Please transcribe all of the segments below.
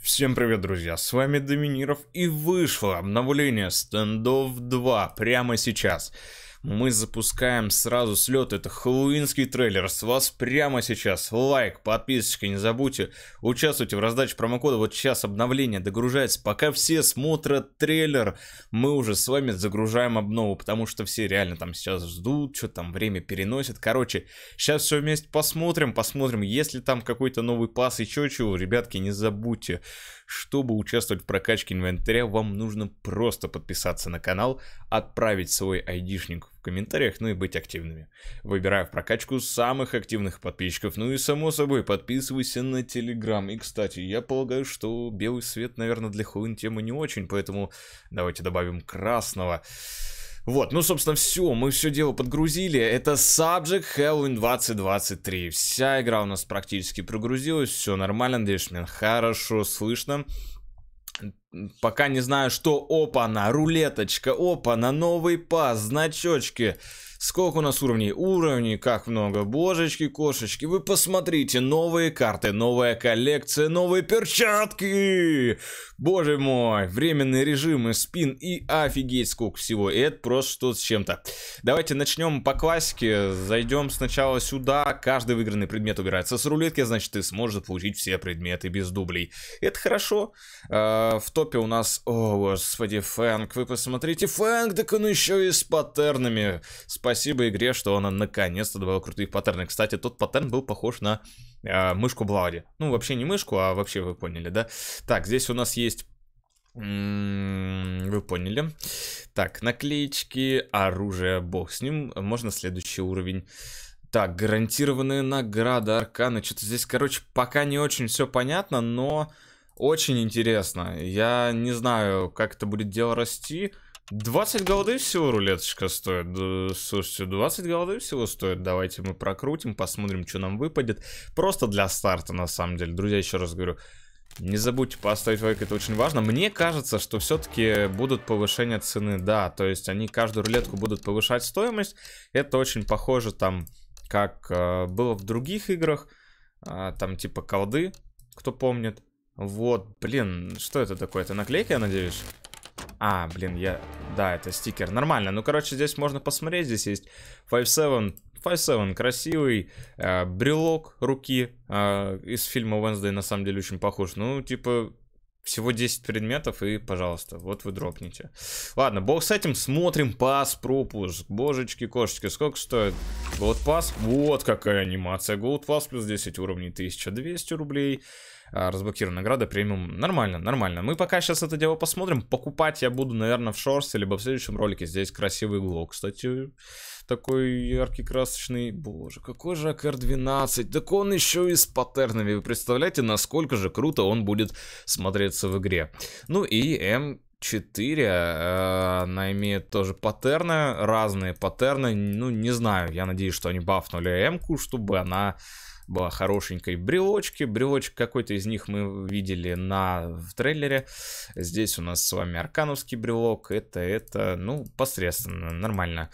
Всем привет, друзья, с вами Доминиров и вышло обновление Standoff 2 прямо сейчас мы запускаем сразу с лета. Это хэллоуинский трейлер. С вас прямо сейчас лайк, подписочка, не забудьте. Участвуйте в раздаче промокода. Вот сейчас обновление догружается. Пока все смотрят трейлер, мы уже с вами загружаем обнову, потому что все реально там сейчас ждут, что там время переносит. Короче, сейчас все вместе посмотрим, посмотрим, если там какой-то новый пас, и еще чего. Ребятки, не забудьте. Чтобы участвовать в прокачке инвентаря, вам нужно просто подписаться на канал, отправить свой айдишник в комментариях, ну и быть активными. Выбирая в прокачку самых активных подписчиков, ну и само собой подписывайся на Телеграм. И, кстати, я полагаю, что белый свет, наверное, для Хуин темы не очень, поэтому давайте добавим красного. Вот, ну, собственно, все, мы все дело подгрузили. Это Subject Halloween 2023. Вся игра у нас практически прогрузилась, все нормально, надеюсь, хорошо слышно. Пока не знаю, что. Опа, на рулеточка, опа, на новый пас, значочки. Сколько у нас уровней? Уровней как много. Божечки, кошечки, вы посмотрите. Новые карты, новая коллекция, новые перчатки. Боже мой. Временные режимы, спин и офигеть сколько всего. это просто что с чем-то. Давайте начнем по классике. Зайдем сначала сюда. Каждый выигранный предмет убирается с рулетки, значит ты сможешь получить все предметы без дублей. Это хорошо. Э, в топе у нас... О, господи, Фэнк, вы посмотрите. Фэнк, так он еще и с паттернами. С спасибо игре, что она наконец-то добавила крутых паттернов. Кстати, тот паттерн был похож на э, мышку Блади. Ну, вообще не мышку, а вообще вы поняли, да? Так, здесь у нас есть вы поняли. Так, наклеечки, оружие, бог с ним. Можно следующий уровень. Так, гарантированные награды, арканы, Что-то здесь, короче, пока не очень все понятно, но очень интересно. Я не знаю, как это будет дело расти. 20 голды всего рулеточка стоит. слушайте, 20 голды всего стоит. Давайте мы прокрутим, посмотрим, что нам выпадет. Просто для старта, на самом деле. Друзья, еще раз говорю, не забудьте поставить лайк, это очень важно. Мне кажется, что все-таки будут повышения цены, да. То есть они каждую рулетку будут повышать стоимость. Это очень похоже там, как э, было в других играх. Э, там типа колды, кто помнит. Вот, блин, что это такое? Это наклейка, я надеюсь? А, блин, я... Да, это стикер. Нормально. Ну, короче, здесь можно посмотреть. Здесь есть 5.7. 5.7 красивый. Э, брелок руки э, из фильма Wednesday на самом деле очень похож. Ну, типа, всего 10 предметов и, пожалуйста, вот вы дропните. Ладно, бог с этим, смотрим пас, пропуск. Божечки, кошечки, сколько стоит? Gold Pass, вот какая анимация. Gold Pass плюс 10 уровней, 1200 рублей. А, разблокированная награда премиум. Нормально, нормально. Мы пока сейчас это дело посмотрим. Покупать я буду, наверное, в шорсе, либо в следующем ролике. Здесь красивый глок, кстати. Такой яркий, красочный. Боже, какой же АКР-12. Так он еще и с паттернами. Вы представляете, насколько же круто он будет смотреться в игре. Ну и М... 4, а, она имеет тоже паттерны, разные паттерны, ну не знаю, я надеюсь, что они бафнули М-ку, чтобы она была хорошенькой брелочки. Брелочек какой-то из них мы видели на, в трейлере. Здесь у нас с вами аркановский брелок. Это, это, ну, посредственно, нормально.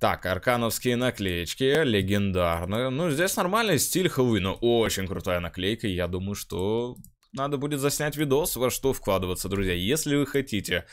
Так, аркановские наклеечки, легендарные. Ну, здесь нормальный стиль Хэллоуина. Очень крутая наклейка, я думаю, что надо будет заснять видос, во что вкладываться, друзья. Если вы хотите,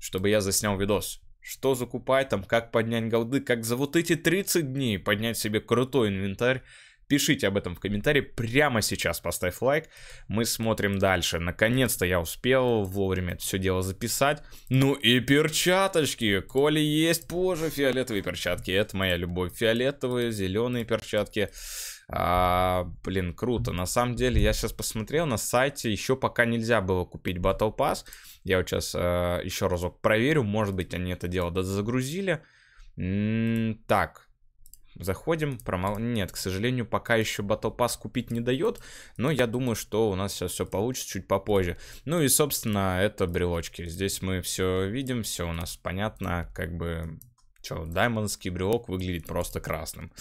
чтобы я заснял видос, что закупать там, как поднять голды, как за вот эти 30 дней поднять себе крутой инвентарь, Пишите об этом в комментарии. Прямо сейчас поставь лайк. Мы смотрим дальше. Наконец-то я успел вовремя это все дело записать. Ну и перчаточки. Коли есть позже фиолетовые перчатки. Это моя любовь. Фиолетовые, зеленые перчатки. А, блин, круто. На самом деле, я сейчас посмотрел на сайте, еще пока нельзя было купить Battle Pass. Я вот сейчас а, э, еще разок проверю, может быть, они это дело загрузили. М -м так, Заходим, промо... Нет, к сожалению, пока еще Battle Pass купить не дает, но я думаю, что у нас сейчас все получится чуть попозже. Ну и, собственно, это брелочки. Здесь мы все видим, все у нас понятно, как бы... Что, даймондский брелок выглядит просто красным.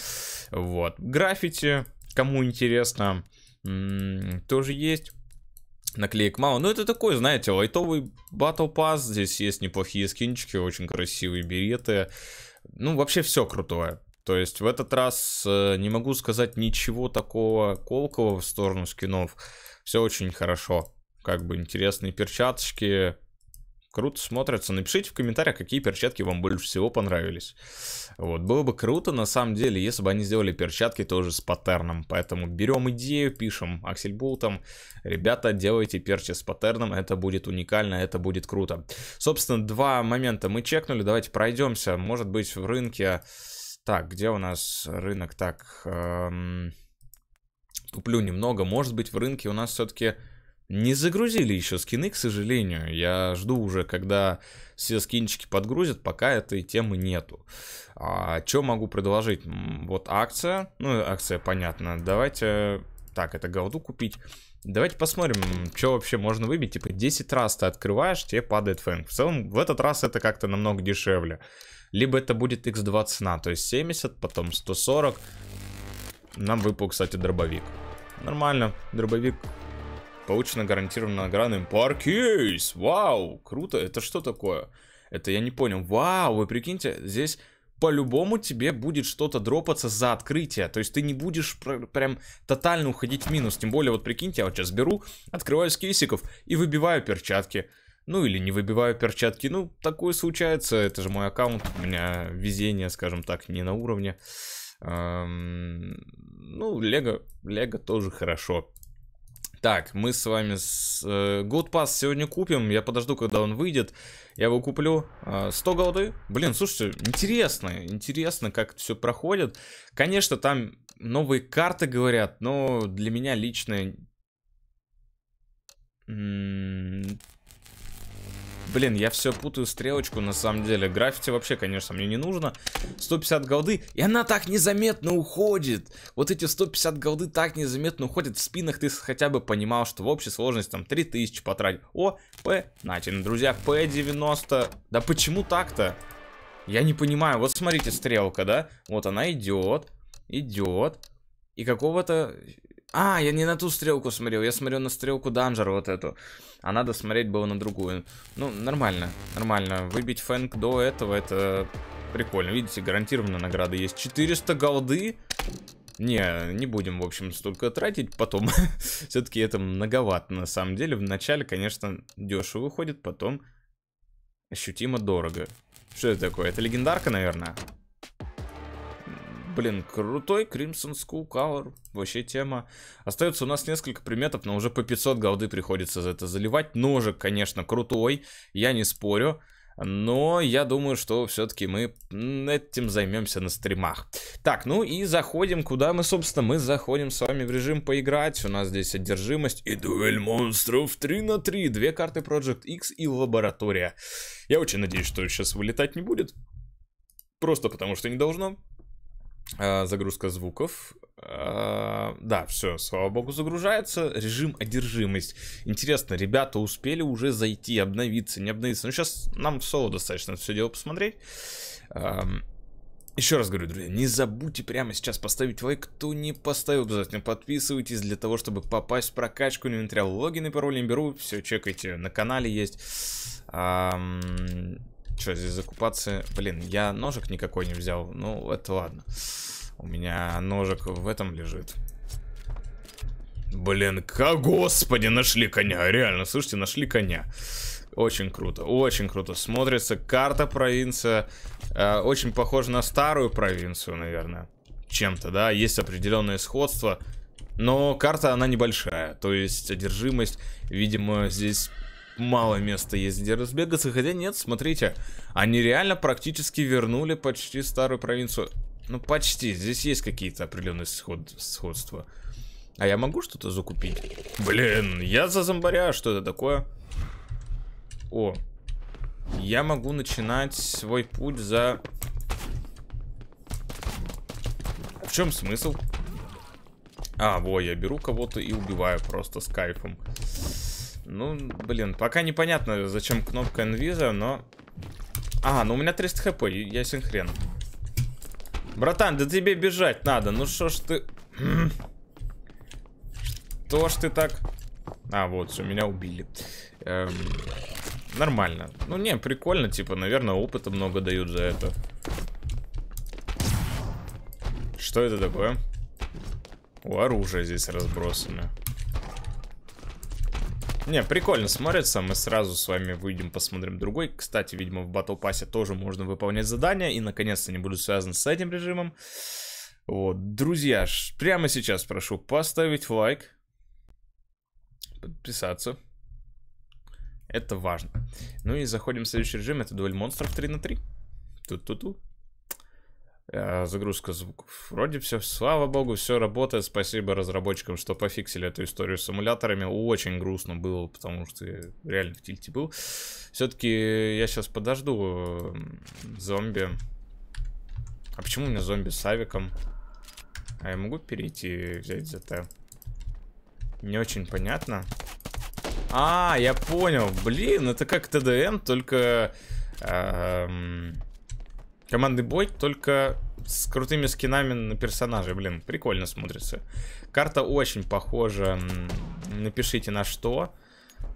Вот. Граффити, кому интересно, тоже есть наклеек мало. Но ну, это такой, знаете, лайтовый батл пас. Здесь есть неплохие скинчики, очень красивые береты. Ну, вообще все крутое. То есть в этот раз э, не могу сказать ничего такого колкого в сторону скинов. Все очень хорошо. Как бы интересные перчаточки. Круто смотрятся. Напишите в комментариях, какие перчатки вам больше всего понравились. Вот, было бы круто, на самом деле, если бы они сделали перчатки тоже с паттерном. Поэтому берем идею, пишем аксельбултом. Ребята, делайте перчи с паттерном, это будет уникально, это будет круто. Собственно, два момента мы чекнули, давайте пройдемся. Может быть, в рынке так, где у нас рынок? Так, эм, туплю немного. Может быть, в рынке у нас все-таки не загрузили еще скины, к сожалению. Я жду уже, когда все скинчики подгрузят, пока этой темы нету. А, что могу предложить? Вот акция. Ну, акция, понятно. Давайте... Так, это голду купить. Давайте посмотрим, что вообще можно выбить. Типа 10 раз ты открываешь, тебе падает фэнк. В целом, в этот раз это как-то намного дешевле либо это будет x2 цена, то есть 70, потом 140. Нам выпал, кстати, дробовик. Нормально, дробовик получена гарантированно наградным паркейс. Вау, круто, это что такое? Это я не понял. Вау, вы прикиньте, здесь по-любому тебе будет что-то дропаться за открытие. То есть ты не будешь пр прям тотально уходить в минус. Тем более, вот прикиньте, я вот сейчас беру, открываю с кейсиков и выбиваю перчатки. Ну или не выбиваю перчатки. Ну, такое случается. Это же мой аккаунт. У меня везение, скажем так, не на уровне. Эм, ну, Лего, Лего тоже хорошо. Так, мы с вами с э, Good Pass сегодня купим. Я подожду, когда он выйдет. Я его куплю. 100 а, голды. Блин, слушайте, интересно. Интересно, как это все проходит. Конечно, там новые карты говорят, но для меня лично... Блин, я все путаю стрелочку на самом деле. Граффити вообще, конечно, мне не нужно. 150 голды. И она так незаметно уходит. Вот эти 150 голды так незаметно уходят. В спинах ты хотя бы понимал, что в общей сложности там 3000 потратить. О, П. Нате, друзья, П90. Да почему так-то? Я не понимаю. Вот смотрите, стрелка, да? Вот она идет, идет. И какого-то а, я не на ту стрелку смотрел, я смотрел на стрелку данжер вот эту. А надо смотреть было на другую. Ну, нормально, нормально. Выбить фэнк до этого, это прикольно. Видите, гарантированно награды есть. 400 голды. Не, не будем, в общем, столько тратить потом. Все-таки это многовато, на самом деле. Вначале, конечно, дешево выходит, потом ощутимо дорого. Что это такое? Это легендарка, наверное? Блин, крутой Crimson School Color. Вообще тема. Остается у нас несколько приметов, но уже по 500 голды приходится за это заливать. Ножик, конечно, крутой. Я не спорю. Но я думаю, что все-таки мы этим займемся на стримах. Так, ну и заходим, куда мы, собственно, мы заходим с вами в режим поиграть. У нас здесь одержимость и дуэль монстров 3 на 3. Две карты Project X и лаборатория. Я очень надеюсь, что сейчас вылетать не будет. Просто потому что не должно. А, загрузка звуков. А, да, все, слава богу, загружается. Режим одержимость. Интересно, ребята успели уже зайти, обновиться, не обновиться. Ну, сейчас нам в соло достаточно все дело посмотреть. А, еще раз говорю, друзья, не забудьте прямо сейчас поставить лайк, кто не поставил, обязательно подписывайтесь для того, чтобы попасть в прокачку инвентаря. Логин и пароль не беру, все чекайте, на канале есть. Что, здесь закупаться? Блин, я ножик никакой не взял. Ну, это ладно. У меня ножик в этом лежит. Блин, как, господи, нашли коня. Реально, слушайте, нашли коня. Очень круто, очень круто смотрится. Карта провинция э, очень похожа на старую провинцию, наверное. Чем-то, да, есть определенное сходство. Но карта, она небольшая. То есть одержимость, видимо, здесь мало места есть где разбегаться. Хотя нет, смотрите, они реально практически вернули почти старую провинцию. Ну почти, здесь есть какие-то определенные сход сходства. А я могу что-то закупить? Блин, я за зомбаря, что это такое? О, я могу начинать свой путь за... В чем смысл? А, во, я беру кого-то и убиваю просто с кайфом. Ну, блин, пока непонятно, зачем кнопка инвиза, но... А, ну у меня 300 хп, я синхрен. Братан, да тебе бежать надо, ну что ж ты... Что ж ты так... А, вот, все, меня убили. Эм, нормально. Ну, не, прикольно, типа, наверное, опыта много дают за это. Что это такое? О, оружие здесь разбросано. Не, прикольно смотрится, мы сразу с вами выйдем, посмотрим другой. Кстати, видимо, в батл Pass тоже можно выполнять задания, и наконец-то они будут связаны с этим режимом. Вот, друзья, прямо сейчас прошу поставить лайк, подписаться. Это важно. Ну и заходим в следующий режим, это дуэль монстров 3 на 3. Тут-тут-тут. Э, загрузка звуков. Вроде все, слава богу, все работает. Спасибо разработчикам, что пофиксили эту историю с эмуляторами. Очень грустно было, потому что я реально в тильте был. Все-таки я сейчас подожду э, зомби. А почему у меня зомби с авиком? А я могу перейти и взять ЗТ? Не очень понятно. А, я понял. Блин, это как ТДМ, только... Эм... Командный бой только с крутыми скинами на персонажей. Блин, прикольно смотрится. Карта очень похожа. Напишите на что.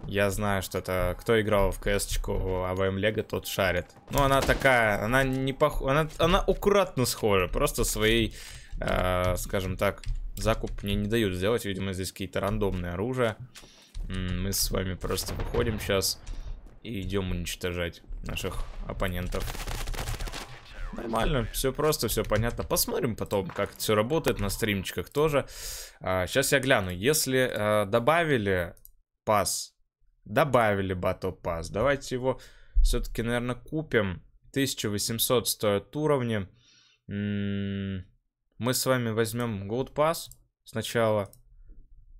Я знаю, что это... Кто играл в КС-чку АВМ Лего, тот шарит. Но ну, она такая... Она не похожа... Она, она аккуратно схожа. Просто своей, э, скажем так, закуп мне не дают сделать. Видимо, здесь какие-то рандомные оружия. Мы с вами просто выходим сейчас и идем уничтожать наших оппонентов. Нормально, все просто, все понятно. Посмотрим потом, как все работает на стримчиках тоже. А, сейчас я гляну. Если а, добавили пас, добавили батл пас, давайте его все-таки, наверное, купим. 1800 стоят уровни. М м-м, -м мы с вами возьмем Gold Pass сначала.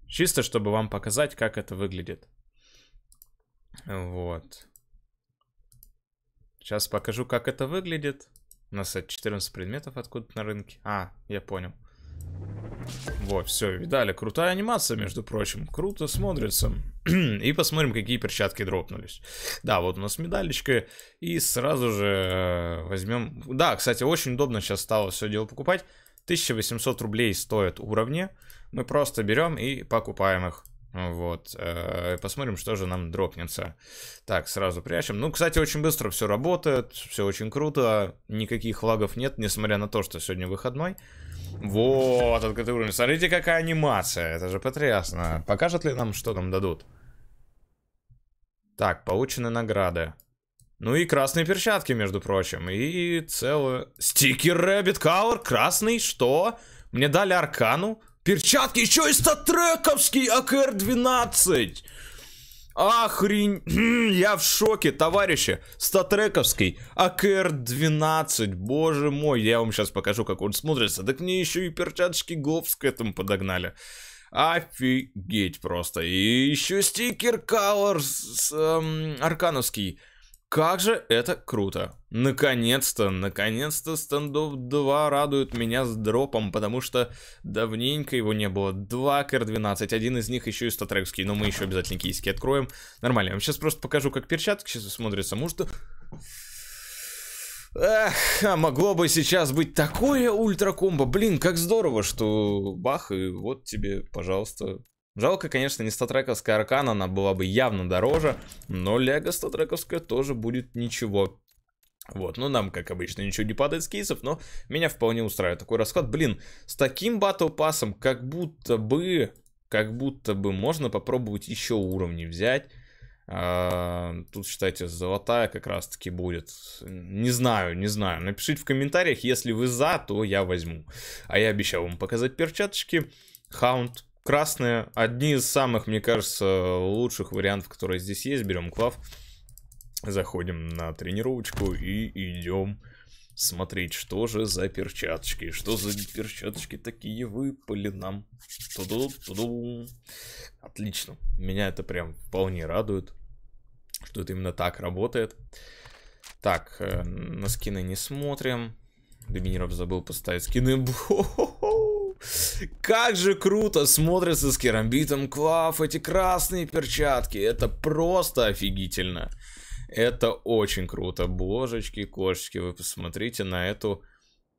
Чисто, чтобы вам показать, как это выглядит. Вот. Сейчас покажу, как это выглядит. У нас 14 предметов откуда-то на рынке. А, я понял. Вот, все, видали, крутая анимация, между прочим, круто смотрится. и посмотрим, какие перчатки дропнулись. Да, вот у нас медалечка, и сразу же э, возьмем... Да, кстати, очень удобно сейчас стало все дело покупать. 1800 рублей стоят уровни, мы просто берем и покупаем их. Вот, э, посмотрим, что же нам дропнется. Так, сразу прячем. Ну, кстати, очень быстро все работает, все очень круто, никаких лагов нет, несмотря на то, что сегодня выходной. Вот, открытый уровень. Смотрите, какая анимация, это же потрясно. Покажет ли нам, что нам дадут? Так, получены награды. Ну и красные перчатки, между прочим. И целый... Стикер Rabbit Color красный, что? Мне дали аркану? Перчатки еще и статрековский АКР-12. Охрень... Я в шоке, товарищи. Статрековский АКР-12. Боже мой, я вам сейчас покажу, как он смотрится. Так мне еще и перчаточки ГОПС к этому подогнали. Офигеть просто. И еще стикер Colors эм, аркановский. Как же это круто. Наконец-то, наконец-то стендов 2 радует меня с дропом, потому что давненько его не было. Два КР-12, один из них еще и статрекский, но мы еще обязательно кейски откроем. Нормально, я вам сейчас просто покажу, как перчатки сейчас смотрятся. Может... Эх, а могло бы сейчас быть такое ультра комбо. Блин, как здорово, что бах, и вот тебе, пожалуйста, Жалко, конечно, не статрековская аркана, она была бы явно дороже, но лего статрековская тоже будет ничего. Вот, ну нам, как обычно, ничего не падает с кейсов, но меня вполне устраивает такой расклад. Блин, с таким батл пассом как будто бы, как будто бы можно попробовать еще уровни взять. А, тут, считайте, золотая как раз-таки будет. Не знаю, не знаю. Напишите в комментариях, если вы за, то я возьму. А я обещал вам показать перчаточки. Хаунд красные. Одни из самых, мне кажется, лучших вариантов, которые здесь есть. Берем клав, заходим на тренировочку и идем смотреть, что же за перчаточки. Что за перчаточки такие выпали нам. Туду, туду. Отлично. Меня это прям вполне радует, что это именно так работает. Так, э, на скины не смотрим. Доминиров забыл поставить скины. Бо -хо -хо. Как же круто смотрится с керамбитом Клав эти красные перчатки. Это просто офигительно. Это очень круто. Божечки, кошечки, вы посмотрите на эту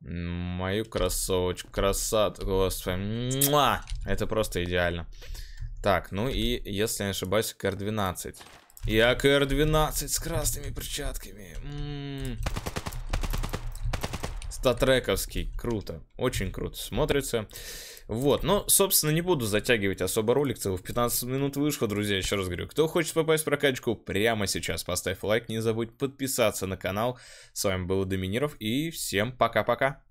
мою кроссовочку. Красоту, господи. Муа! Это просто идеально. Так, ну и, если я не ошибаюсь, КР-12. Я КР-12 с красными перчатками. М-м-м. Статрековский. Круто. Очень круто смотрится. Вот, но, собственно, не буду затягивать особо ролик, целых 15 минут вышло, друзья, еще раз говорю, кто хочет попасть в прокачку, прямо сейчас поставь лайк, не забудь подписаться на канал. С вами был Доминиров и всем пока-пока.